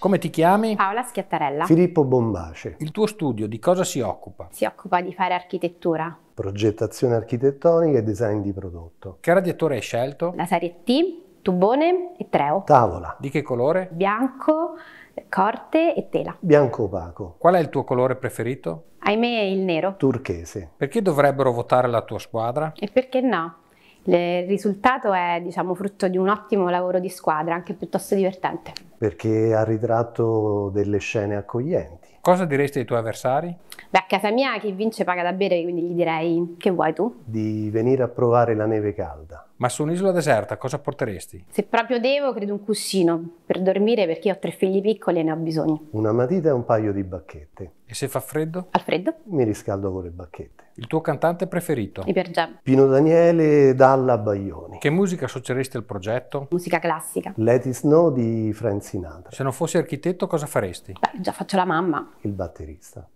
Come ti chiami? Paola Schiattarella. Filippo Bombace. Il tuo studio di cosa si occupa? Si occupa di fare architettura. Progettazione architettonica e design di prodotto. Che radiatore hai scelto? La serie T, tubone e treo. Tavola. Di che colore? Bianco, corte e tela. Bianco opaco. Qual è il tuo colore preferito? Ahimè, il nero. Turchese. Perché dovrebbero votare la tua squadra? E perché no? Il risultato è diciamo, frutto di un ottimo lavoro di squadra, anche piuttosto divertente. Perché ha ritratto delle scene accoglienti. Cosa diresti ai tuoi avversari? Beh, a casa mia chi vince paga da bere, quindi gli direi che vuoi tu? Di venire a provare la neve calda. Ma su un'isola deserta cosa porteresti? Se proprio devo, credo un cuscino per dormire perché ho tre figli piccoli e ne ho bisogno. Una matita e un paio di bacchette. E se fa freddo? Al freddo. Mi riscaldo con le bacchette. Il tuo cantante preferito? Iper Jam. Pino Daniele Dalla Baglioni. Che musica associeresti al progetto? Musica classica. Let It Snow di Frank Sinatra. Se non fossi architetto cosa faresti? Beh, già faccio la mamma. Il batterista.